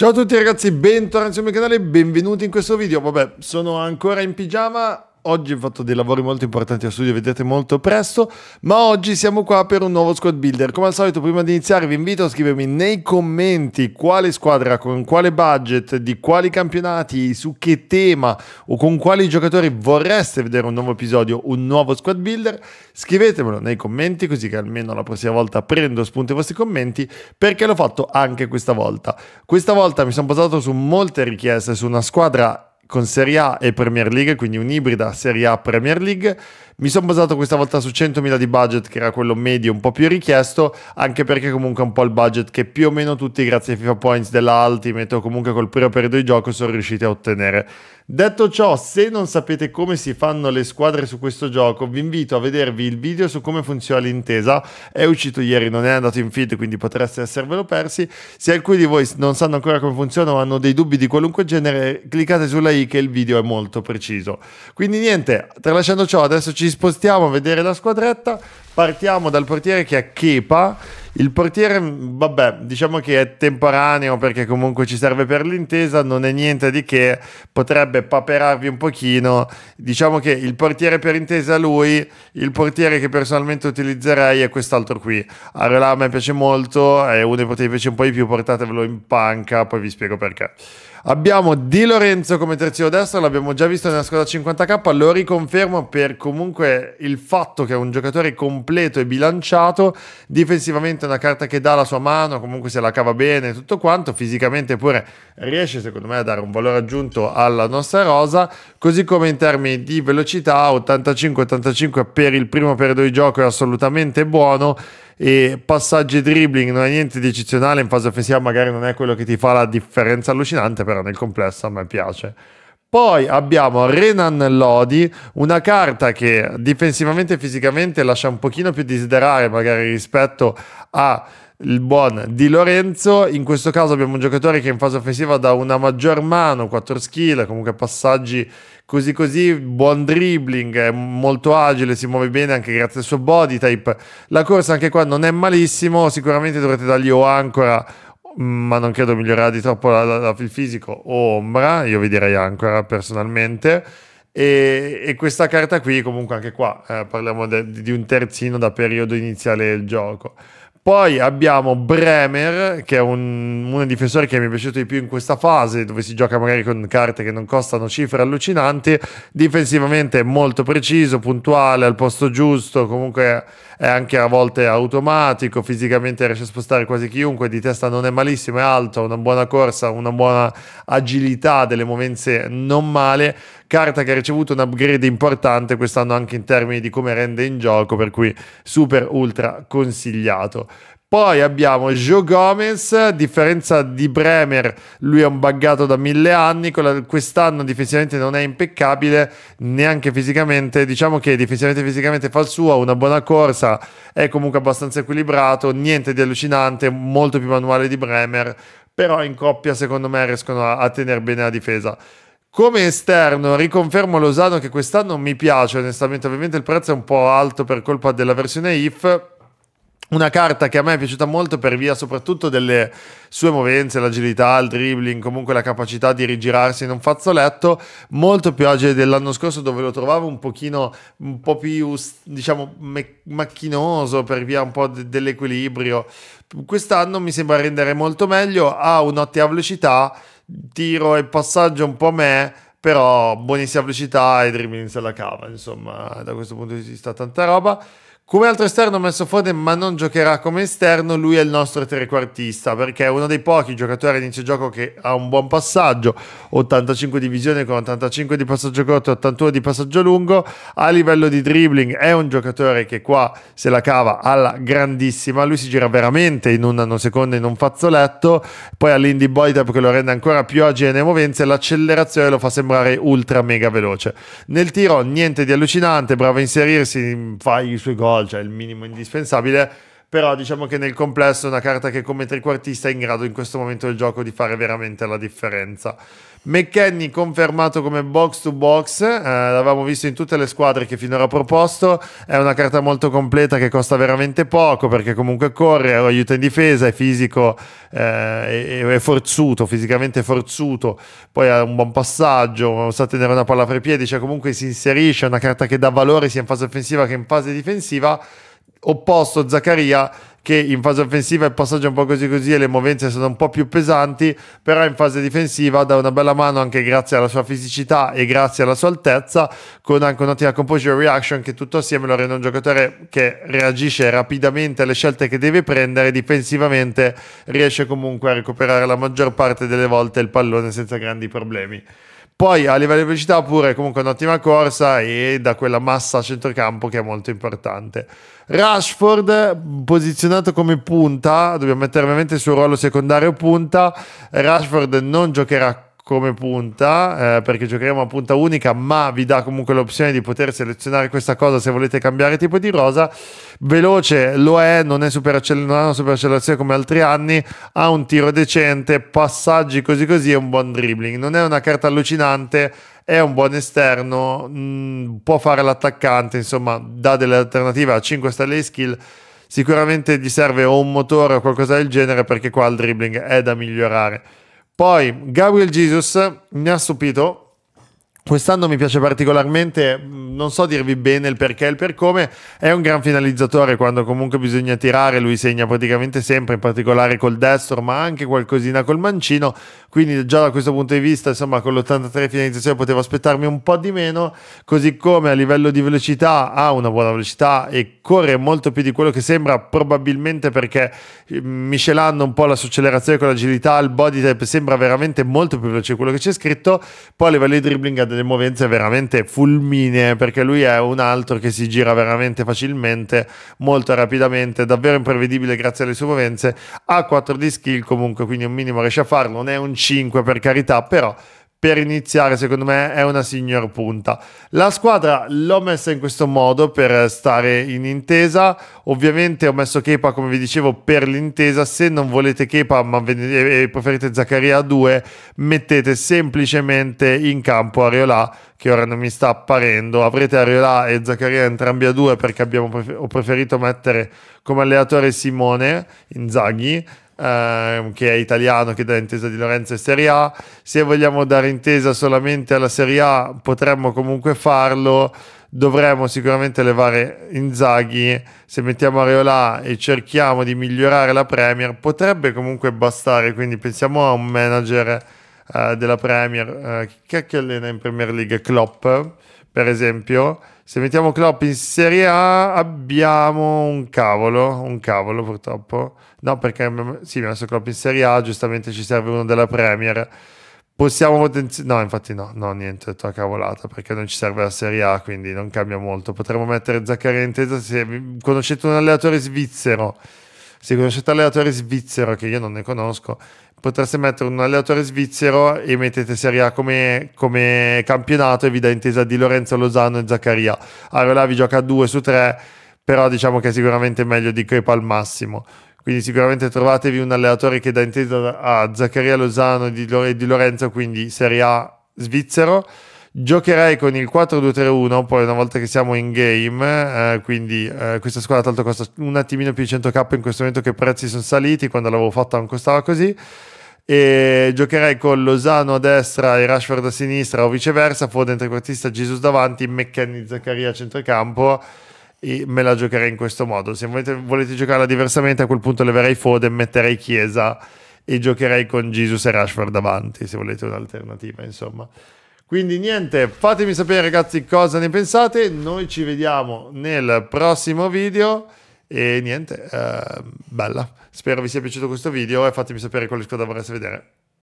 Ciao a tutti ragazzi, bentornati sul mio canale e benvenuti in questo video. Vabbè, sono ancora in pigiama, Oggi ho fatto dei lavori molto importanti a studio, vedete molto presto, ma oggi siamo qua per un nuovo squad builder. Come al solito, prima di iniziare vi invito a scrivermi nei commenti quale squadra, con quale budget, di quali campionati, su che tema o con quali giocatori vorreste vedere un nuovo episodio, un nuovo squad builder. Scrivetemelo nei commenti così che almeno la prossima volta prendo spunto i vostri commenti perché l'ho fatto anche questa volta. Questa volta mi sono basato su molte richieste su una squadra con Serie A e Premier League, quindi un'ibrida Serie A Premier League mi sono basato questa volta su 100.000 di budget, che era quello medio, un po' più richiesto, anche perché comunque è un po' il budget che più o meno tutti, grazie ai FIFA Points della Ultimate o comunque col primo periodo di gioco, sono riusciti a ottenere. Detto ciò, se non sapete come si fanno le squadre su questo gioco, vi invito a vedervi il video su come funziona l'intesa. È uscito ieri, non è andato in feed, quindi potreste esservelo persi. Se alcuni di voi non sanno ancora come funziona o hanno dei dubbi di qualunque genere, cliccate sulla i che il video è molto preciso. Quindi niente, tralasciando ciò, adesso ci spostiamo a vedere la squadretta. Partiamo dal portiere che è Kepa. Il portiere, vabbè, diciamo che è temporaneo perché comunque ci serve per l'intesa, non è niente di che, potrebbe paperarvi un pochino. Diciamo che il portiere per intesa lui, il portiere che personalmente utilizzerei è quest'altro qui. Areola a me piace molto, è uno dei poteri che piace un po' di più, portatevelo in panca, poi vi spiego perché. Abbiamo Di Lorenzo come terzino destro, l'abbiamo già visto nella squadra 50k, lo riconfermo per comunque il fatto che è un giocatore completo e bilanciato, difensivamente è una carta che dà la sua mano, comunque se la cava bene e tutto quanto, fisicamente pure riesce secondo me a dare un valore aggiunto alla nostra rosa, così come in termini di velocità 85-85 per il primo periodo di gioco è assolutamente buono e passaggi dribbling, non è niente di eccezionale, in fase offensiva magari non è quello che ti fa la differenza allucinante, però nel complesso a me piace. Poi abbiamo Renan Lodi, una carta che difensivamente e fisicamente lascia un pochino più desiderare magari rispetto a il buon Di Lorenzo. In questo caso abbiamo un giocatore che in fase offensiva dà una maggior mano, 4 skill, comunque passaggi così così, buon dribbling, è molto agile, si muove bene anche grazie al suo body type. La corsa anche qua non è malissimo, sicuramente dovrete dargli o ancora ma non credo migliorare di troppo la, la, il fisico o ombra, io vi direi ancora personalmente. E, e questa carta qui, comunque anche qua, eh, parliamo de, di un terzino da periodo iniziale del gioco. Poi abbiamo Bremer, che è un, un, difensore che mi è piaciuto di più in questa fase, dove si gioca magari con carte che non costano cifre allucinanti. Difensivamente molto preciso, puntuale, al posto giusto, comunque è anche a volte automatico, fisicamente riesce a spostare quasi chiunque, di testa non è malissimo, è alto, ha una buona corsa, una buona agilità, delle movenze non male carta che ha ricevuto un upgrade importante quest'anno anche in termini di come rende in gioco, per cui super ultra consigliato. Poi abbiamo Joe Gomez, differenza di Bremer, lui è un buggato da mille anni, quest'anno difensivamente non è impeccabile, neanche fisicamente, diciamo che difensivamente fisicamente fa il suo, una buona corsa, è comunque abbastanza equilibrato, niente di allucinante, molto più manuale di Bremer, però in coppia secondo me riescono a tenere bene la difesa. Come esterno, riconfermo Losano che quest'anno mi piace, onestamente, ovviamente il prezzo è un po' alto per colpa della versione IF. Una carta che a me è piaciuta molto per via soprattutto delle sue movenze, l'agilità, il dribbling, comunque la capacità di rigirarsi in un fazzoletto, molto più agile dell'anno scorso dove lo trovavo un pochino, un po' più, diciamo, macchinoso per via un po' de dell'equilibrio. Quest'anno mi sembra rendere molto meglio, ha un'ottima velocità, tiro e passaggio un po' me, però buonissima velocità e dribbling se la cava, insomma, da questo punto di vista tanta roba. Come altro esterno ho messo Foden, ma non giocherà come esterno. Lui è il nostro trequartista perché è uno dei pochi giocatori inizio gioco che ha un buon passaggio: 85 di visione con 85 di passaggio corto e 81 di passaggio lungo. A livello di dribbling, è un giocatore che qua se la cava alla grandissima. Lui si gira veramente in un nanosecondo in un fazzoletto. Poi all'indie body tap che lo rende ancora più agile nelle movenze. L'accelerazione lo fa sembrare ultra mega veloce. Nel tiro, niente di allucinante. Bravo a inserirsi, fa i suoi gol cioè il minimo indispensabile però diciamo che nel complesso è una carta che come trequartista è in grado in questo momento del gioco di fare veramente la differenza. McKenny confermato come box to box, eh, l'avevamo visto in tutte le squadre che finora ha proposto, è una carta molto completa che costa veramente poco perché comunque corre, aiuta in difesa, è fisico, eh, è, forzuto, fisicamente forzuto, poi ha un buon passaggio, sa tenere una palla fra i piedi, cioè comunque si inserisce, è una carta che dà valore sia in fase offensiva che in fase difensiva opposto Zaccaria che in fase offensiva il passaggio è un po' così così e le movenze sono un po' più pesanti, però in fase difensiva dà una bella mano anche grazie alla sua fisicità e grazie alla sua altezza, con anche un'ottima composure reaction che tutto assieme lo rende un giocatore che reagisce rapidamente alle scelte che deve prendere, difensivamente riesce comunque a recuperare la maggior parte delle volte il pallone senza grandi problemi. Poi a livello di velocità pure comunque un'ottima corsa e da quella massa a centrocampo che è molto importante. Rashford posizionato come punta, dobbiamo mettere ovviamente il suo ruolo secondario punta, Rashford non giocherà come punta eh, perché giocheremo a punta unica ma vi dà comunque l'opzione di poter selezionare questa cosa se volete cambiare tipo di rosa veloce lo è non, è super accel- non ha una superaccelerazione come altri anni ha un tiro decente passaggi così così e un buon dribbling non è una carta allucinante è un buon esterno mh, mm, può fare l'attaccante insomma dà delle alternative a 5 stelle skill sicuramente gli serve o un motore o qualcosa del genere perché qua il dribbling è da migliorare poi Gabriel Jesus mi ha stupito. Quest'anno mi piace particolarmente, mm, non so dirvi bene il perché e il per come, è un gran finalizzatore quando comunque bisogna tirare, lui segna praticamente sempre, in particolare col destro, ma anche qualcosina col mancino, quindi già da questo punto di vista, insomma, con l'83 finalizzazione potevo aspettarmi un po' di meno, così come a livello di velocità ha una buona velocità e corre molto più di quello che sembra, probabilmente perché eh, miscelando un po' la sua accelerazione con l'agilità, il body type sembra veramente molto più veloce di quello che c'è scritto. Poi a livello di dribbling ha delle movenze veramente fulminee, perché lui è un altro che si gira veramente facilmente, molto rapidamente, davvero imprevedibile grazie alle sue movenze. Ha 4 di skill comunque, quindi un minimo riesce a farlo, non è un 5 per carità, però per iniziare, secondo me, è una signor punta. La squadra l'ho messa in questo modo per stare in intesa. Ovviamente ho messo Kepa, come vi dicevo, per l'intesa. Se non volete Kepa e preferite Zaccaria 2, mettete semplicemente in campo Ariola, che ora non mi sta apparendo. Avrete Ariola e Zaccaria entrambi a 2 perché abbiamo prefer- ho preferito mettere come allenatore Simone Inzaghi Ehm, che è italiano, che dà intesa di Lorenzo e Serie A. Se vogliamo dare intesa solamente alla Serie A, potremmo comunque farlo. Dovremmo sicuramente levare Inzaghi. Se mettiamo Areola e cerchiamo di migliorare la Premier, potrebbe comunque bastare. Quindi pensiamo a un manager eh, della Premier. Eh, chi è che allena in Premier League? Klopp per esempio, se mettiamo Klopp in Serie A abbiamo un cavolo, un cavolo purtroppo. No, perché mm, sì, abbiamo messo Klopp in Serie A, giustamente ci serve uno della Premier. Possiamo potenziare... No, infatti no, no, niente, tua cavolata, perché non ci serve la Serie A, quindi non cambia molto. Potremmo mettere Zaccaria in tesa se conoscete un allenatore svizzero se conoscete allenatore svizzero, che io non ne conosco, potreste mettere un allenatore svizzero e mettete Serie A come, come campionato e vi dà intesa di Lorenzo Lozano e Zaccaria. Allora vi gioca 2 su 3, però diciamo che è sicuramente meglio di Crepa al massimo. Quindi sicuramente trovatevi un allenatore che dà intesa a Zaccaria Lozano e di Lorenzo, quindi Serie A svizzero Giocherei con il 4-2-3-1, poi una volta che siamo in game, eh, quindi eh, questa squadra tanto costa un attimino più di 100k in questo momento che i prezzi sono saliti, quando l'avevo fatta non costava così. E giocherei con Lozano a destra e Rashford a sinistra o viceversa, Foden trequartista, Jesus davanti, McKenny Zaccaria a centrocampo e me la giocherei in questo modo. Se volete, volete giocarla diversamente a quel punto leverei Foden, metterei Chiesa e giocherei con Jesus e Rashford davanti, se volete un'alternativa insomma. Quindi niente, fatemi sapere ragazzi cosa ne pensate, noi ci vediamo nel prossimo video e niente, eh, bella. Spero vi sia piaciuto questo video e fatemi sapere quale squadra vorreste vedere.